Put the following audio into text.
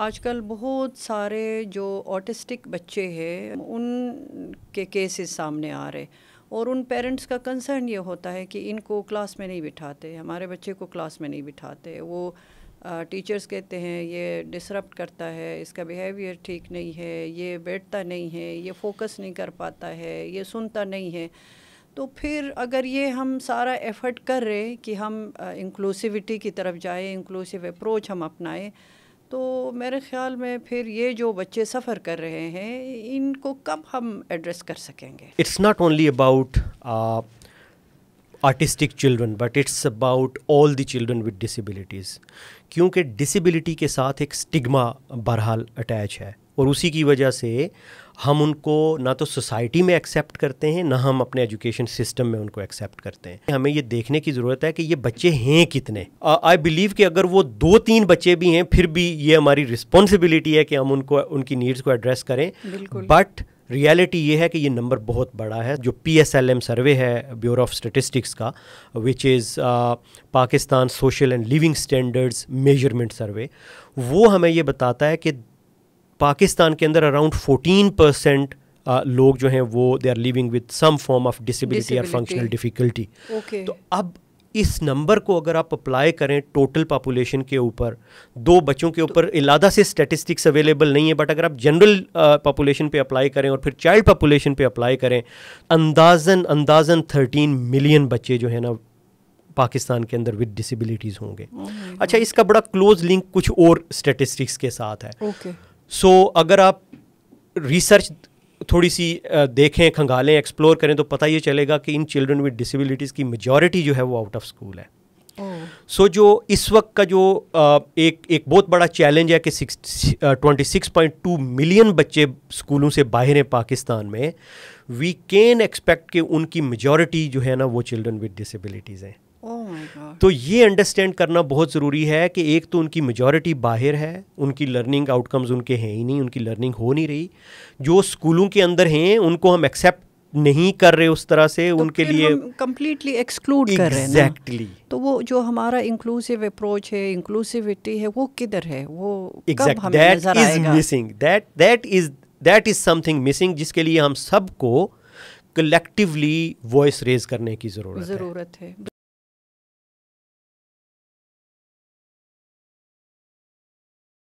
आजकल बहुत सारे जो ऑटिस्टिक बच्चे हैं उनके केसेस सामने आ रहे और उन पेरेंट्स का कंसर्न ये होता है कि इनको क्लास में नहीं बिठाते हमारे बच्चे को क्लास में नहीं बिठाते वो टीचर्स कहते हैं ये डिसरप्ट करता है इसका बिहेवियर ठीक नहीं है ये बैठता नहीं है ये फोकस नहीं कर पाता है ये सुनता नहीं है तो फिर अगर ये हम सारा एफर्ट कर रहे कि हम इंक्लूसिविटी की तरफ जाएं इंक्लूसिव अप्रोच हम अपनाएं तो मेरे ख्याल में फिर ये जो बच्चे सफ़र कर रहे हैं इनको कब हम एड्रेस कर सकेंगे it's not only about artistic children but it's about all the children with disabilities क्योंकि डिसेबिलिटी के साथ एक स्टिग्मा बहरहाल अटैच है और उसी की वजह से हम उनको ना तो सोसाइटी में एक्सेप्ट करते हैं ना हम अपने एजुकेशन सिस्टम में उनको एक्सेप्ट करते हैं हमें ये देखने की ज़रूरत है कि ये बच्चे हैं कितने आई बिलीव कि अगर वो दो तीन बच्चे भी हैं फिर भी ये हमारी रिस्पॉन्सिबिलिटी है कि हम उनको उनकी नीड्स को एड्रेस करें बट रियलिटी ये है कि ये नंबर बहुत बड़ा है जो P S L M survey है ब्यूरो ऑफ स्टेटिस्टिक्स का which is Pakistan social and living standards measurement survey वो हमें ये बताता है कि पाकिस्तान के अंदर अराउंड फोर्टीन परसेंट लोग जो हैं वो they are living with some form of disability और फंक्शनल डिफिकल्टी तो अब इस नंबर को अगर आप अप्लाई करें टोटल पॉपुलेशन के ऊपर दो बच्चों के तो ऊपर इलादा से स्टेटिस्टिक्स अवेलेबल नहीं है बट अगर आप जनरल पॉपुलेशन पे अप्लाई करें और फिर चाइल्ड पॉपुलेशन पे अप्लाई करें अंदाजन अंदाजन थर्टीन मिलियन बच्चे जो है ना पाकिस्तान के अंदर विद डिसबिलिटीज़ होंगे हम्म। अच्छा इसका बड़ा क्लोज लिंक कुछ और स्टेटिस्टिक्स के साथ है okay. सो so, अगर आप रिसर्च थोड़ी सी देखें खंगालें एक्सप्लोर करें तो पता ये चलेगा कि इन चिल्ड्रन विद डिसेबिलिटीज़ की मेजॉरिटी जो है वो आउट ऑफ स्कूल है सो oh. so, जो इस वक्त का जो एक एक बहुत बड़ा चैलेंज है कि twenty six point two million बच्चे स्कूलों से बाहर हैं पाकिस्तान में वी कैन एक्सपेक्ट कि उनकी मेजॉरिटी जो है ना वो चिल्ड्रन विद डिसेबिलिटीज़ हैं हाँ। तो ये अंडरस्टैंड करना बहुत ज़रूरी है कि एक तो उनकी मेजॉरिटी बाहर है उनकी लर्निंग आउटकम्स उनके हैं ही नहीं उनकी लर्निंग हो नहीं रही जो स्कूलों के अंदर हैं उनको हम एक्सेप्ट नहीं कर रहे उस तरह से तो उनके लिए कम्प्लीटली एक्सक्लूड exactly. कर रहे हैं एग्जैक्टली तो वो जो हमारा इंक्लूसिव अप्रोच है इंक्लूसिविटी है वो किधर है वो that is that is something missing जिसके लिए हम सबको कलेक्टिवली वॉइस रेज करने की ज़रूरत ज़रूरत है, है